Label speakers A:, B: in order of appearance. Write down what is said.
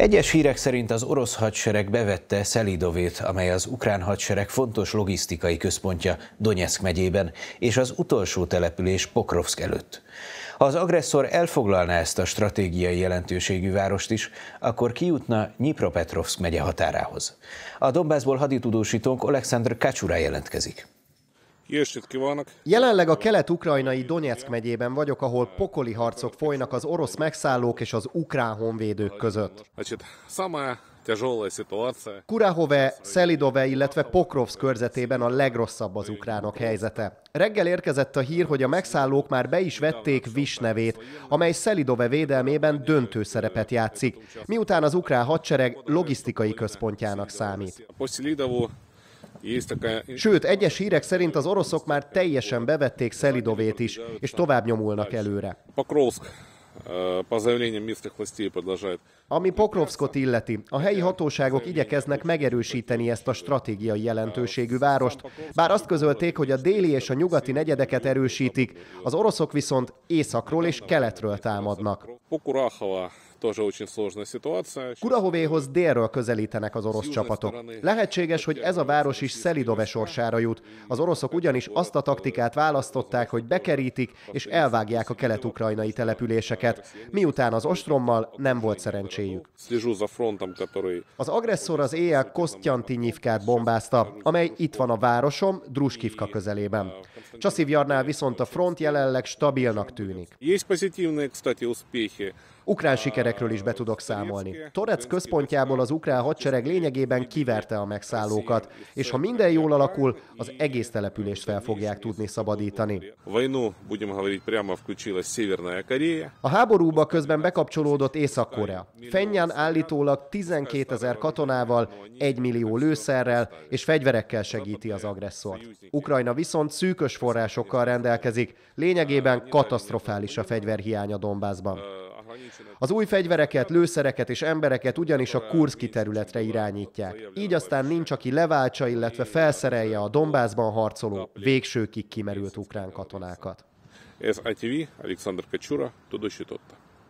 A: Egyes hírek szerint az orosz hadsereg bevette Szelidovét, amely az ukrán hadsereg fontos logisztikai központja Donetsk megyében, és az utolsó település Pokrovsk előtt. Ha az agresszor elfoglalná ezt a stratégiai jelentőségű várost is, akkor kijutna Nyipropetrovsk megye határához. A Dombászból haditudósítónk Alexander
B: Kacsura jelentkezik. Jó kívánok!
A: Jelenleg a kelet-ukrajnai Donetsk megyében vagyok, ahol pokoli harcok folynak az orosz megszállók és az ukrán honvédők között. Kurahove, Szelidove, illetve Pokrovsz körzetében a legrosszabb az ukránok helyzete. Reggel érkezett a hír, hogy a megszállók már be is vették Vis nevét, amely Szelidove védelmében döntő szerepet játszik, miután az ukrán hadsereg logisztikai központjának számít. Sőt, egyes hírek szerint az oroszok már teljesen bevették Szelidovét is, és tovább nyomulnak előre. Ami Pokrovskot illeti, a helyi hatóságok igyekeznek megerősíteni ezt a stratégiai jelentőségű várost, bár azt közölték, hogy a déli és a nyugati negyedeket erősítik, az oroszok viszont északról és keletről támadnak.
B: Тоже очень сложная ситуация.
A: Kurahovéhoz délről közelítenek az orosz csapatok. Lehetséges, hogy ez a város is Szelidove sorsára jut. Az oroszok ugyanis azt a taktikát választották, hogy bekerítik és elvágják a kelet-ukrajnai településeket, miután az ostrommal nem volt szerencséjük. Az agresszor az éjjel Kostyantinyivkát bombázta, amely itt van a városom, Druskivka közelében. Jarnál viszont a front jelenleg stabilnak tűnik. Ukrán sikerek emberekről is be tudok számolni. Torec központjából az ukrán hadsereg lényegében kiverte a megszállókat, és ha minden jól alakul, az egész települést fel fogják tudni szabadítani. A háborúba közben bekapcsolódott Észak-Korea. Fennyán állítólag 12 ezer katonával, 1 millió lőszerrel és fegyverekkel segíti az agresszort. Ukrajna viszont szűkös forrásokkal rendelkezik, lényegében katasztrofális a fegyverhiány a Donbászban. Az új fegyvereket, lőszereket és embereket ugyanis a Kurszki területre irányítják. Így aztán nincs, aki leváltsa, illetve felszerelje a Dombászban harcoló, végsőkig kimerült ukrán katonákat.
B: Ez ATV, Alexander Kacsura, tudósította.